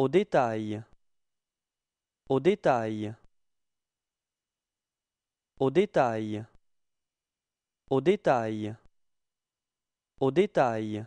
Au détail Au détail Au détail Au détail Au détail